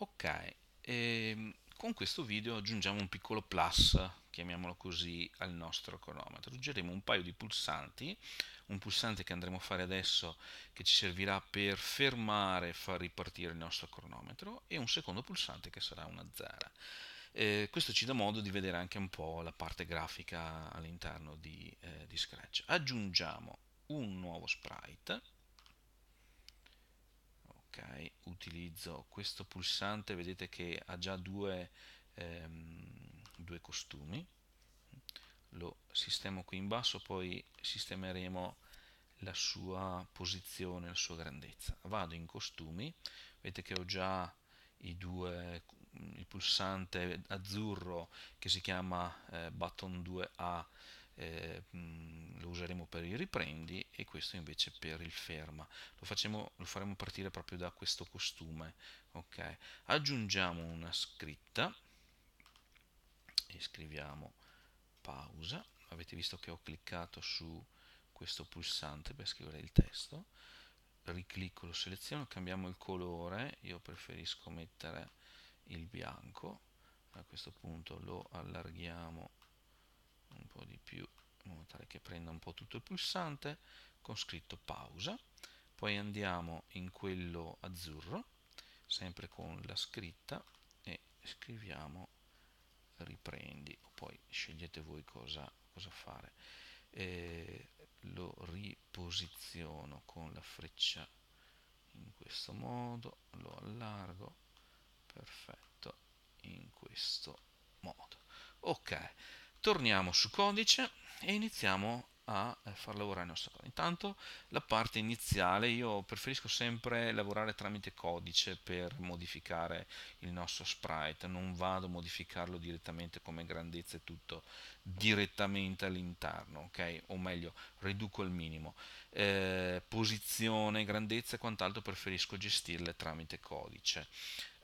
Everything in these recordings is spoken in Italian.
Ok, ehm, con questo video aggiungiamo un piccolo plus, chiamiamolo così, al nostro cronometro. Aggiungeremo un paio di pulsanti, un pulsante che andremo a fare adesso che ci servirà per fermare e far ripartire il nostro cronometro e un secondo pulsante che sarà una zara. Eh, questo ci dà modo di vedere anche un po' la parte grafica all'interno di, eh, di Scratch. Aggiungiamo un nuovo sprite ok utilizzo questo pulsante vedete che ha già due, ehm, due costumi lo sistemo qui in basso poi sistemeremo la sua posizione la sua grandezza vado in costumi vedete che ho già due, il pulsante azzurro che si chiama eh, button 2a eh, lo useremo per il riprendi e questo invece per il ferma. Lo, facciamo, lo faremo partire proprio da questo costume. Okay. Aggiungiamo una scritta e scriviamo pausa. Avete visto che ho cliccato su questo pulsante per scrivere il testo. Riclicco, lo seleziono, cambiamo il colore. Io preferisco mettere il bianco. A questo punto lo allarghiamo un po' di più in modo tale che prenda un po' tutto il pulsante con scritto pausa poi andiamo in quello azzurro sempre con la scritta e scriviamo riprendi o poi scegliete voi cosa, cosa fare e lo riposiziono con la freccia in questo modo lo allargo perfetto in questo modo ok torniamo su codice e iniziamo a eh, far lavorare il nostro codice. Intanto la parte iniziale, io preferisco sempre lavorare tramite codice per modificare il nostro sprite, non vado a modificarlo direttamente come grandezza e tutto direttamente all'interno, ok? O meglio, riduco al minimo. Eh, posizione, grandezza e quant'altro preferisco gestirle tramite codice.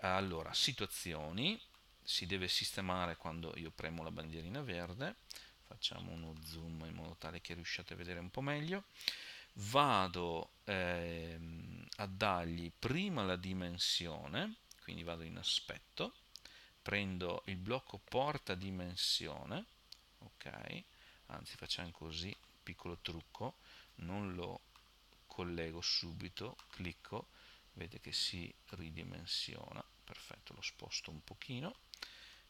Allora, situazioni si deve sistemare quando io premo la bandierina verde facciamo uno zoom in modo tale che riusciate a vedere un po' meglio vado ehm, a dargli prima la dimensione quindi vado in aspetto prendo il blocco porta dimensione ok anzi facciamo così piccolo trucco non lo collego subito clicco vedete che si ridimensiona perfetto lo sposto un pochino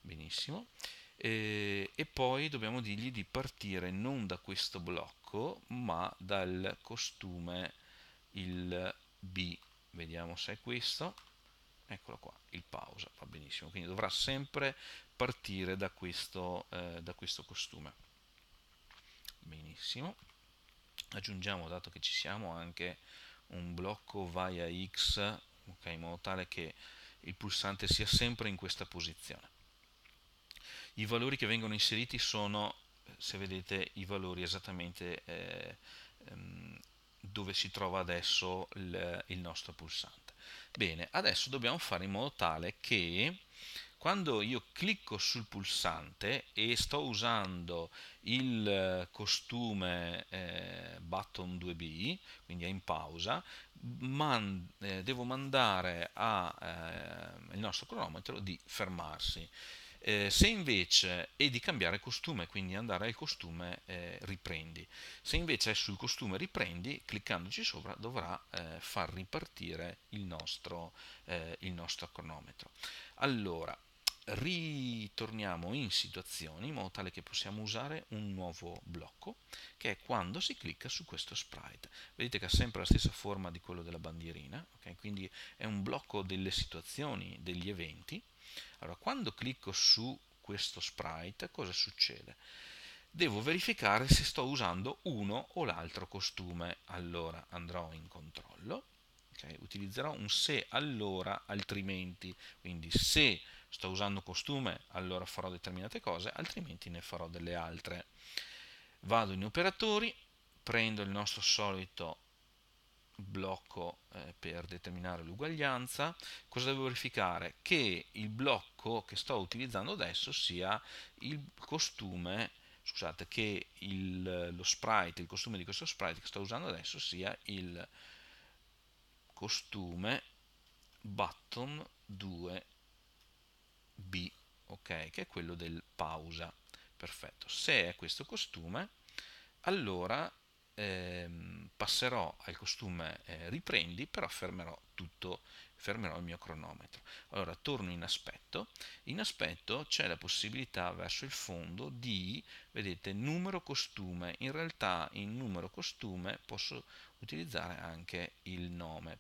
benissimo, e, eh, e poi dobbiamo dirgli di partire non da questo blocco, ma dal costume il B, vediamo se è questo, eccolo qua, il pausa, va benissimo, quindi dovrà sempre partire da questo, eh, da questo costume. Benissimo, aggiungiamo, dato che ci siamo, anche un blocco vai a X, ok, in modo tale che il pulsante sia sempre in questa posizione. I valori che vengono inseriti sono, se vedete, i valori esattamente eh, ehm, dove si trova adesso il, il nostro pulsante. Bene, adesso dobbiamo fare in modo tale che quando io clicco sul pulsante e sto usando il costume eh, button 2b quindi è in pausa man, eh, devo mandare al eh, nostro cronometro di fermarsi eh, se invece è di cambiare costume, quindi andare al costume eh, riprendi, se invece è sul costume riprendi, cliccandoci sopra dovrà eh, far ripartire il nostro, eh, il nostro cronometro. Allora, ritorniamo in situazioni in modo tale che possiamo usare un nuovo blocco che è quando si clicca su questo sprite vedete che ha sempre la stessa forma di quello della bandierina okay? quindi è un blocco delle situazioni degli eventi allora, quando clicco su questo sprite, cosa succede? Devo verificare se sto usando uno o l'altro costume. Allora, andrò in controllo, okay? utilizzerò un se allora, altrimenti. Quindi se sto usando costume, allora farò determinate cose, altrimenti ne farò delle altre. Vado in operatori, prendo il nostro solito blocco eh, per determinare l'uguaglianza, cosa devo verificare? Che il blocco che sto utilizzando adesso sia il costume, scusate, che il, lo sprite, il costume di questo sprite che sto usando adesso sia il costume button 2b, ok, che è quello del pausa. Perfetto. Se è questo costume, allora ehm, passerò al costume eh, riprendi, però fermerò tutto, fermerò il mio cronometro. Allora torno in aspetto, in aspetto c'è la possibilità verso il fondo di, vedete, numero costume, in realtà in numero costume posso utilizzare anche il nome,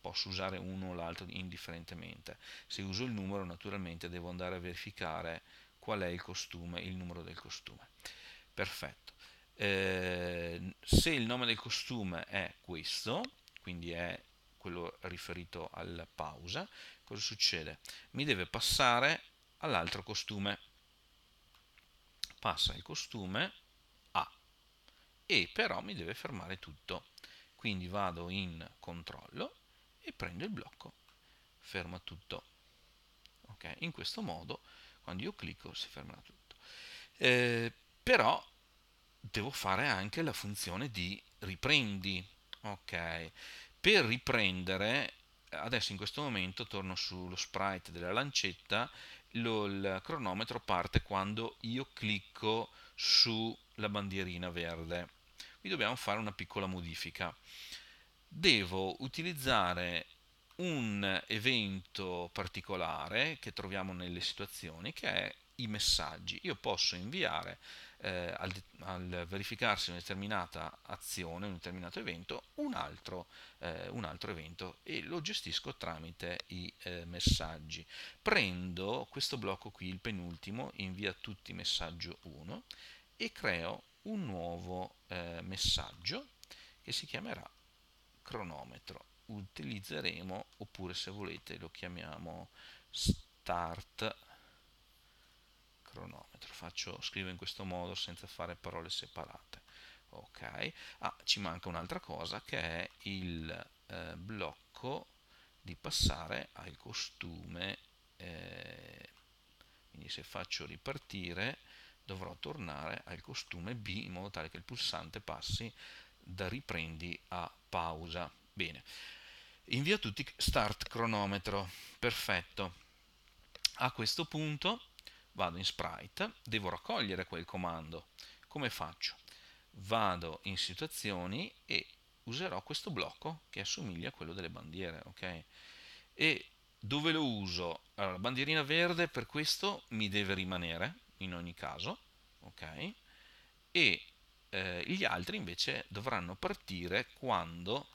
posso usare uno o l'altro indifferentemente. Se uso il numero naturalmente devo andare a verificare qual è il costume, il numero del costume. Perfetto eh, se il nome del costume è questo, quindi è quello riferito al pausa, cosa succede? Mi deve passare all'altro costume. Passa il costume A e però mi deve fermare tutto. Quindi vado in controllo e prendo il blocco. Ferma tutto. Okay? In questo modo, quando io clicco, si ferma tutto. Eh, però devo fare anche la funzione di riprendi. Ok, per riprendere, adesso in questo momento torno sullo sprite della lancetta, lo, il cronometro parte quando io clicco sulla bandierina verde. Qui dobbiamo fare una piccola modifica. Devo utilizzare un evento particolare che troviamo nelle situazioni che è i messaggi. Io posso inviare eh, al, al, verificarsi una determinata azione, un determinato evento, un altro, eh, un altro evento e lo gestisco tramite i eh, messaggi. Prendo questo blocco qui, il penultimo, invia tutti messaggio 1 e creo un nuovo eh, messaggio che si chiamerà cronometro. Utilizzeremo, oppure se volete lo chiamiamo start cronometro, faccio, scrivo in questo modo senza fare parole separate. Ok, ah, ci manca un'altra cosa che è il eh, blocco di passare al costume. Eh, quindi se faccio ripartire dovrò tornare al costume B in modo tale che il pulsante passi da riprendi a pausa. Bene, invio tutti start cronometro, perfetto. A questo punto vado in sprite, devo raccogliere quel comando. Come faccio? Vado in situazioni e userò questo blocco che assomiglia a quello delle bandiere, ok? E dove lo uso? Allora, la bandierina verde per questo mi deve rimanere in ogni caso, ok? E eh, gli altri invece dovranno partire quando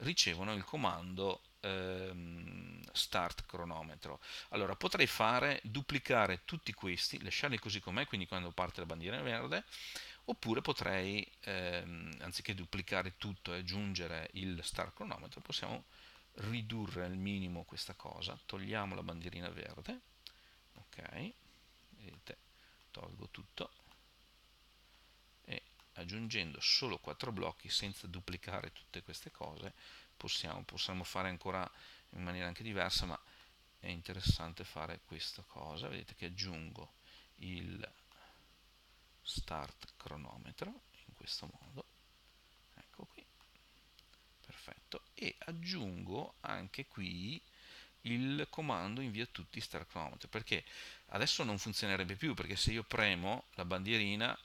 ricevono il comando ehm, start cronometro. Allora potrei fare duplicare tutti questi, lasciarli così com'è, quindi quando parte la bandiera verde, oppure potrei, ehm, anziché duplicare tutto e aggiungere il start cronometro, possiamo ridurre al minimo questa cosa, togliamo la bandierina verde, ok, vedete, tolgo tutto e aggiungendo solo 4 blocchi senza duplicare tutte queste cose possiamo, possiamo fare ancora in maniera anche diversa, ma è interessante fare questa cosa. Vedete che aggiungo il start cronometro in questo modo. Ecco qui. Perfetto. E aggiungo anche qui il comando invia tutti start cronometro perché adesso non funzionerebbe più perché se io premo la bandierina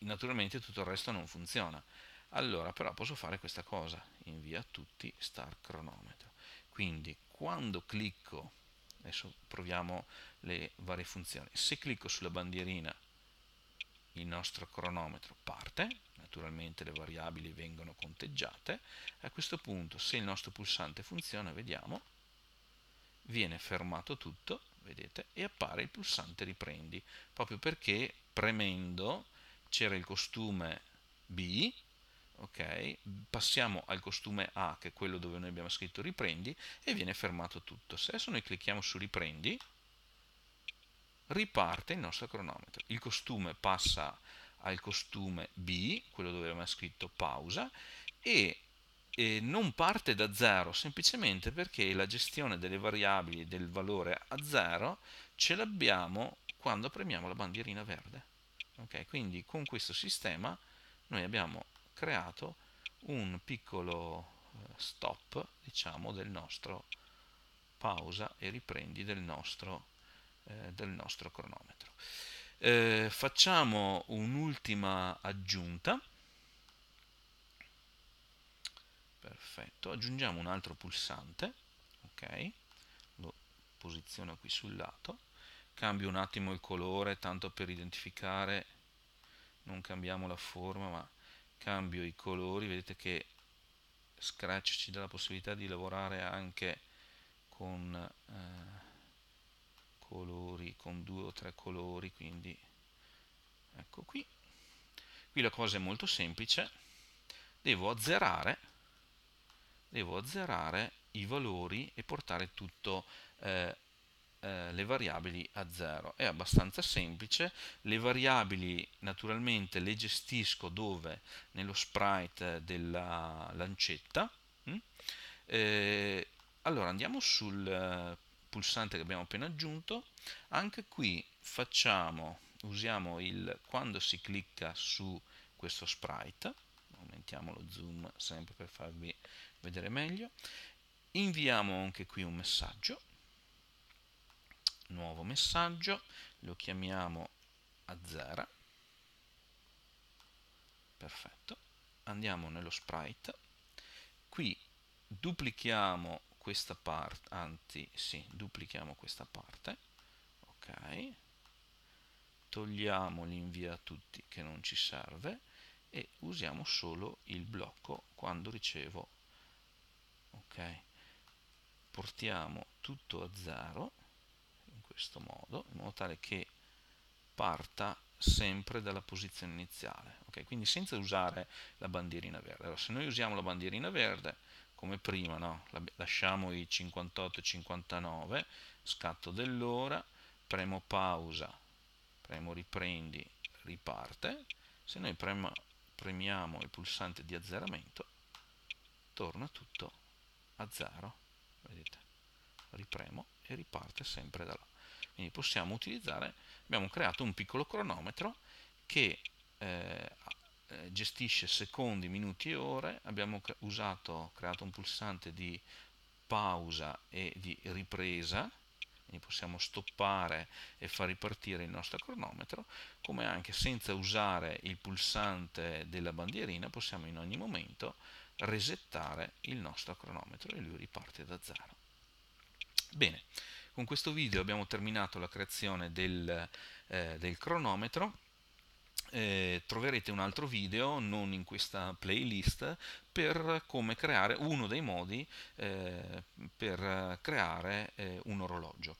naturalmente tutto il resto non funziona allora, però posso fare questa cosa, invia a tutti star cronometro. Quindi quando clicco, adesso proviamo le varie funzioni, se clicco sulla bandierina il nostro cronometro parte, naturalmente le variabili vengono conteggiate, a questo punto se il nostro pulsante funziona, vediamo, viene fermato tutto, vedete, e appare il pulsante riprendi, proprio perché premendo c'era il costume B ok? Passiamo al costume A, che è quello dove noi abbiamo scritto riprendi, e viene fermato tutto. Se adesso noi clicchiamo su riprendi, riparte il nostro cronometro. Il costume passa al costume B, quello dove abbiamo scritto pausa, e, e non parte da zero, semplicemente perché la gestione delle variabili del valore a zero ce l'abbiamo quando premiamo la bandierina verde. Okay? Quindi con questo sistema noi abbiamo creato un piccolo eh, stop diciamo del nostro pausa e riprendi del nostro, eh, del nostro cronometro eh, facciamo un'ultima aggiunta perfetto aggiungiamo un altro pulsante ok lo posiziono qui sul lato cambio un attimo il colore tanto per identificare non cambiamo la forma ma cambio i colori vedete che Scratch ci dà la possibilità di lavorare anche con eh, colori con due o tre colori quindi ecco qui qui la cosa è molto semplice devo azzerare devo azzerare i valori e portare tutto eh, eh, le variabili a 0. È abbastanza semplice, le variabili naturalmente le gestisco dove? Nello sprite della lancetta. Mm? Eh, allora andiamo sul eh, pulsante che abbiamo appena aggiunto, anche qui facciamo, usiamo il quando si clicca su questo sprite, aumentiamo lo zoom sempre per farvi vedere meglio, inviamo anche qui un messaggio nuovo messaggio, lo chiamiamo Azzera, perfetto, andiamo nello sprite, qui duplichiamo questa parte, anzi sì, duplichiamo questa parte, ok, togliamo l'invia a tutti che non ci serve e usiamo solo il blocco quando ricevo, ok, portiamo tutto a zero questo modo, in modo tale che parta sempre dalla posizione iniziale, okay? quindi senza usare la bandierina verde. Allora, se noi usiamo la bandierina verde, come prima, no? lasciamo i 58 e 59, scatto dell'ora, premo pausa, premo riprendi, riparte, se noi prema, premiamo il pulsante di azzeramento, torna tutto a zero, vedete, ripremo e riparte sempre da là. Quindi possiamo utilizzare, abbiamo creato un piccolo cronometro che eh, eh gestisce secondi, minuti e ore, abbiamo usato, creato un pulsante di pausa e di ripresa, quindi possiamo stoppare e far ripartire il nostro cronometro, come anche senza usare il pulsante della bandierina possiamo in ogni momento resettare il nostro cronometro e lui riparte da zero. Bene, con questo video abbiamo terminato la creazione del, eh, del cronometro. Eh, troverete un altro video, non in questa playlist, per come creare uno dei modi eh, per creare eh, un orologio.